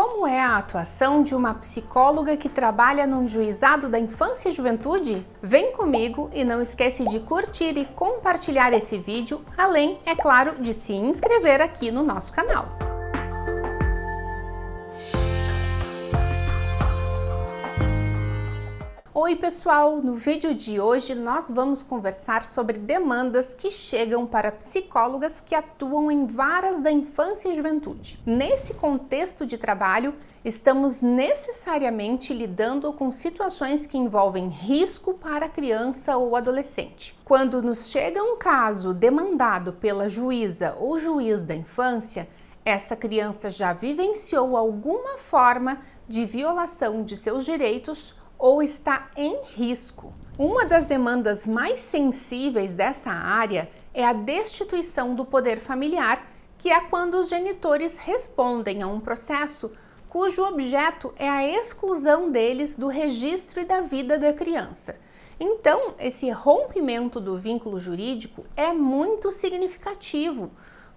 Como é a atuação de uma psicóloga que trabalha num juizado da infância e juventude? Vem comigo e não esquece de curtir e compartilhar esse vídeo, além, é claro, de se inscrever aqui no nosso canal. Oi, pessoal! No vídeo de hoje nós vamos conversar sobre demandas que chegam para psicólogas que atuam em varas da infância e juventude. Nesse contexto de trabalho, estamos necessariamente lidando com situações que envolvem risco para a criança ou adolescente. Quando nos chega um caso demandado pela juíza ou juiz da infância, essa criança já vivenciou alguma forma de violação de seus direitos ou está em risco. Uma das demandas mais sensíveis dessa área é a destituição do poder familiar, que é quando os genitores respondem a um processo cujo objeto é a exclusão deles do registro e da vida da criança. Então, esse rompimento do vínculo jurídico é muito significativo,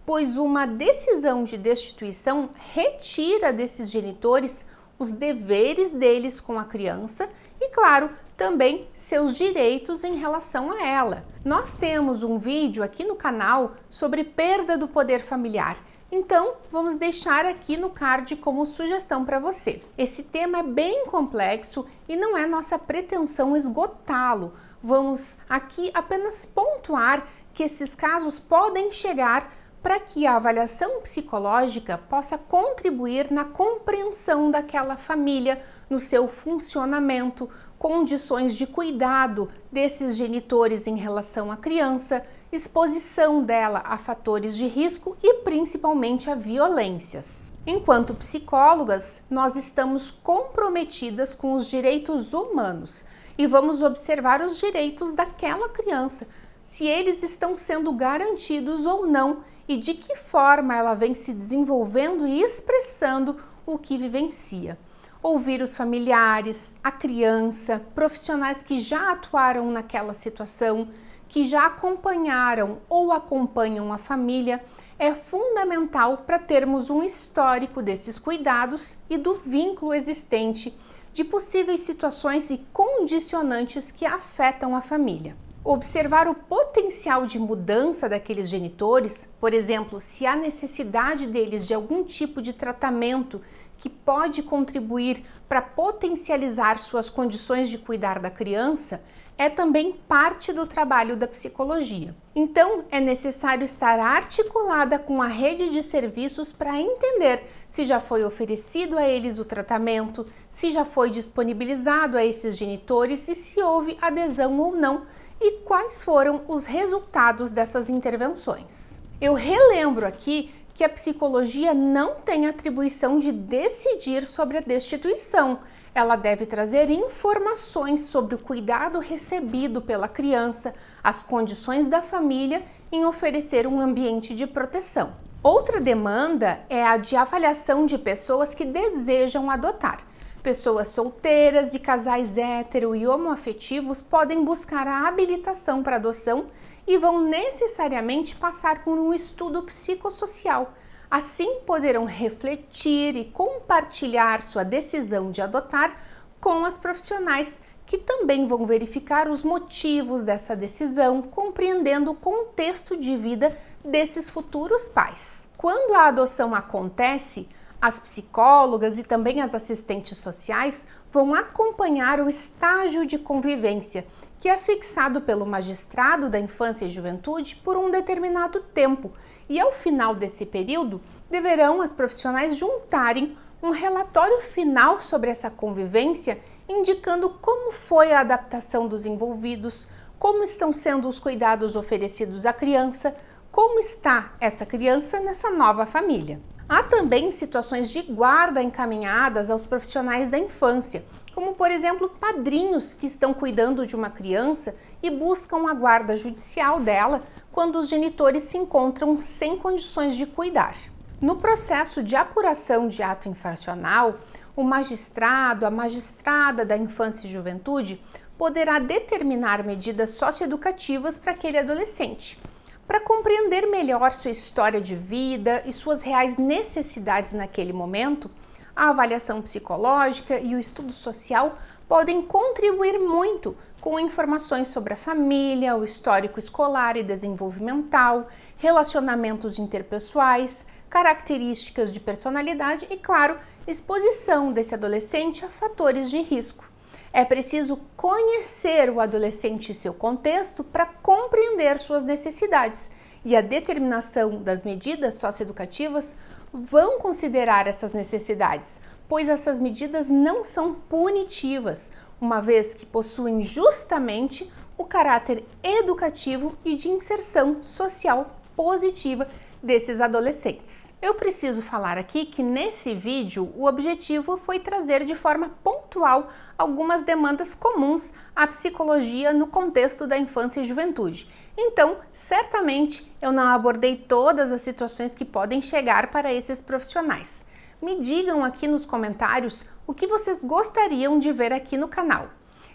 pois uma decisão de destituição retira desses genitores os deveres deles com a criança e, claro, também seus direitos em relação a ela. Nós temos um vídeo aqui no canal sobre perda do poder familiar. Então, vamos deixar aqui no card como sugestão para você. Esse tema é bem complexo e não é nossa pretensão esgotá-lo. Vamos aqui apenas pontuar que esses casos podem chegar para que a avaliação psicológica possa contribuir na compreensão daquela família, no seu funcionamento, condições de cuidado desses genitores em relação à criança, exposição dela a fatores de risco e principalmente a violências. Enquanto psicólogas, nós estamos comprometidas com os direitos humanos e vamos observar os direitos daquela criança, se eles estão sendo garantidos ou não e de que forma ela vem se desenvolvendo e expressando o que vivencia. Ouvir os familiares, a criança, profissionais que já atuaram naquela situação, que já acompanharam ou acompanham a família, é fundamental para termos um histórico desses cuidados e do vínculo existente de possíveis situações e condicionantes que afetam a família. Observar o potencial de mudança daqueles genitores, por exemplo, se há necessidade deles de algum tipo de tratamento que pode contribuir para potencializar suas condições de cuidar da criança, é também parte do trabalho da psicologia. Então, é necessário estar articulada com a rede de serviços para entender se já foi oferecido a eles o tratamento, se já foi disponibilizado a esses genitores e se houve adesão ou não e quais foram os resultados dessas intervenções. Eu relembro aqui que a psicologia não tem atribuição de decidir sobre a destituição, ela deve trazer informações sobre o cuidado recebido pela criança, as condições da família em oferecer um ambiente de proteção. Outra demanda é a de avaliação de pessoas que desejam adotar. Pessoas solteiras e casais hétero e homoafetivos podem buscar a habilitação para adoção e vão necessariamente passar por um estudo psicossocial Assim poderão refletir e compartilhar sua decisão de adotar com as profissionais que também vão verificar os motivos dessa decisão, compreendendo o contexto de vida desses futuros pais. Quando a adoção acontece, as psicólogas e também as assistentes sociais vão acompanhar o estágio de convivência que é fixado pelo magistrado da infância e juventude por um determinado tempo, e ao final desse período deverão as profissionais juntarem um relatório final sobre essa convivência, indicando como foi a adaptação dos envolvidos, como estão sendo os cuidados oferecidos à criança, como está essa criança nessa nova família. Há também situações de guarda encaminhadas aos profissionais da infância, como por exemplo padrinhos que estão cuidando de uma criança e buscam a guarda judicial dela quando os genitores se encontram sem condições de cuidar. No processo de apuração de ato infracional, o magistrado, a magistrada da infância e juventude poderá determinar medidas socioeducativas para aquele adolescente, para compreender melhor sua história de vida e suas reais necessidades naquele momento a avaliação psicológica e o estudo social podem contribuir muito com informações sobre a família, o histórico escolar e desenvolvimental, relacionamentos interpessoais, características de personalidade e, claro, exposição desse adolescente a fatores de risco. É preciso conhecer o adolescente e seu contexto para compreender suas necessidades, e a determinação das medidas socioeducativas vão considerar essas necessidades, pois essas medidas não são punitivas, uma vez que possuem justamente o caráter educativo e de inserção social positiva desses adolescentes. Eu preciso falar aqui que nesse vídeo o objetivo foi trazer de forma atual algumas demandas comuns à psicologia no contexto da infância e juventude. Então, certamente eu não abordei todas as situações que podem chegar para esses profissionais. Me digam aqui nos comentários o que vocês gostariam de ver aqui no canal.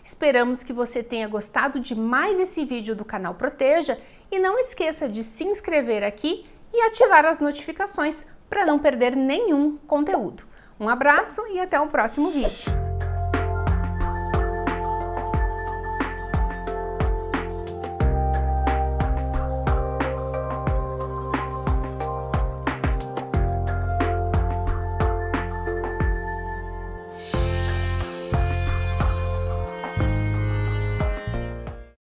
Esperamos que você tenha gostado de mais esse vídeo do canal Proteja e não esqueça de se inscrever aqui e ativar as notificações para não perder nenhum conteúdo. Um abraço e até o próximo vídeo!